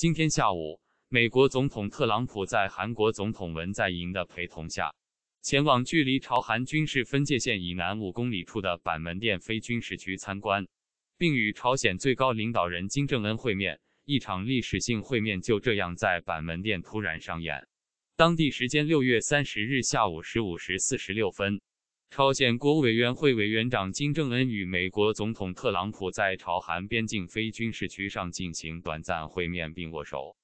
今天下午，美国总统特朗普在韩国总统文在寅的陪同下，前往距离朝韩军事分界线以南五公里处的板门店非军事区参观，并与朝鲜最高领导人金正恩会面。一场历史性会面就这样在板门店突然上演。当地时间六月三十日下午十五时四十六分。朝鲜国委员会委员长金正恩与美国总统特朗普在朝韩边境非军事区上进行短暂会面并握手。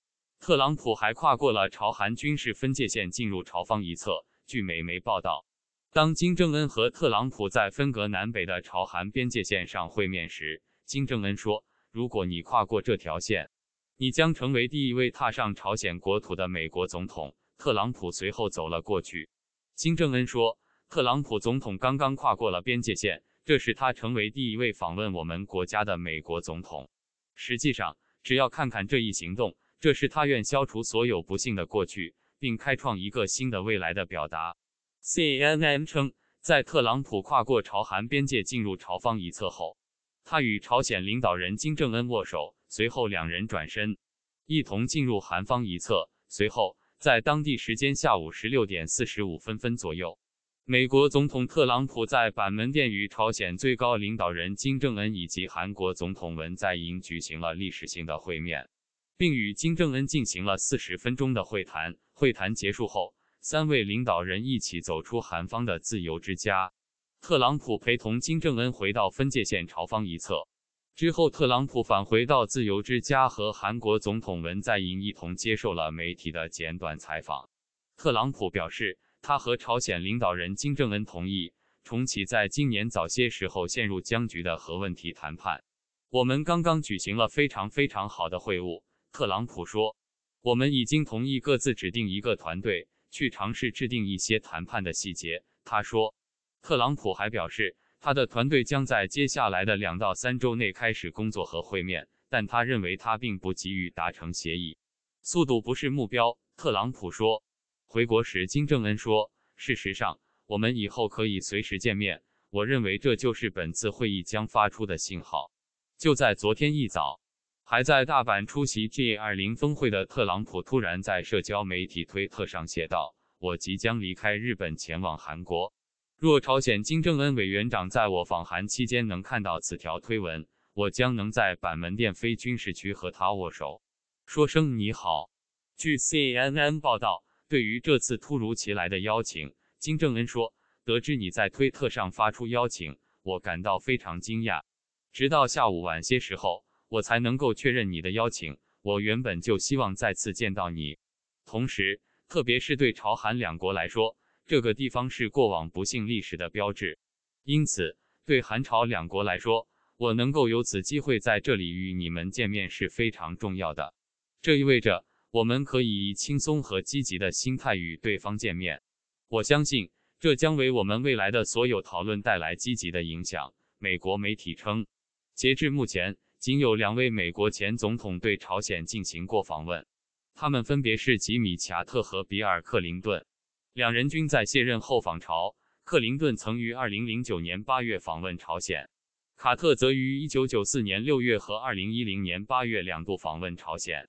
特朗普还跨过了朝韩军事分界线进入朝方一侧。据美媒报道，当金正恩和特朗普在分隔南北的朝韩边界线上会面时，金正恩说：“如果你跨过这条线，你将成为第一位踏上朝鲜国土的美国总统。”特朗普随后走了过去。金正恩说。特朗普总统刚刚跨过了边界线，这是他成为第一位访问我们国家的美国总统。实际上，只要看看这一行动，这是他愿消除所有不幸的过去，并开创一个新的未来的表达。CNN 称，在特朗普跨过朝韩边界进入朝方一侧后，他与朝鲜领导人金正恩握手，随后两人转身一同进入韩方一侧。随后，在当地时间下午十六点四十五分分左右。美国总统特朗普在板门店与朝鲜最高领导人金正恩以及韩国总统文在寅举行了历史性的会面，并与金正恩进行了四十分钟的会谈。会谈结束后，三位领导人一起走出韩方的自由之家。特朗普陪同金正恩回到分界线朝方一侧之后，特朗普返回到自由之家和韩国总统文在寅一同接受了媒体的简短采访。特朗普表示。他和朝鲜领导人金正恩同意重启在今年早些时候陷入僵局的核问题谈判。我们刚刚举行了非常非常好的会晤，特朗普说，我们已经同意各自指定一个团队去尝试制定一些谈判的细节。他说，特朗普还表示，他的团队将在接下来的两到三周内开始工作和会面，但他认为他并不急于达成协议，速度不是目标。特朗普说。回国时，金正恩说：“事实上，我们以后可以随时见面。我认为这就是本次会议将发出的信号。”就在昨天一早，还在大阪出席 G 二零峰会的特朗普突然在社交媒体推特上写道：“我即将离开日本前往韩国。若朝鲜金正恩委员长在我访韩期间能看到此条推文，我将能在板门店非军事区和他握手，说声你好。”据 CNN 报道。对于这次突如其来的邀请，金正恩说：“得知你在推特上发出邀请，我感到非常惊讶。直到下午晚些时候，我才能够确认你的邀请。我原本就希望再次见到你。同时，特别是对朝韩两国来说，这个地方是过往不幸历史的标志。因此，对韩朝两国来说，我能够有此机会在这里与你们见面是非常重要的。这意味着。”我们可以以轻松和积极的心态与对方见面，我相信这将为我们未来的所有讨论带来积极的影响。美国媒体称，截至目前，仅有两位美国前总统对朝鲜进行过访问，他们分别是吉米·卡特和比尔·克林顿，两人均在卸任后访朝。克林顿曾于2009年8月访问朝鲜，卡特则于1994年6月和2010年8月两度访问朝鲜。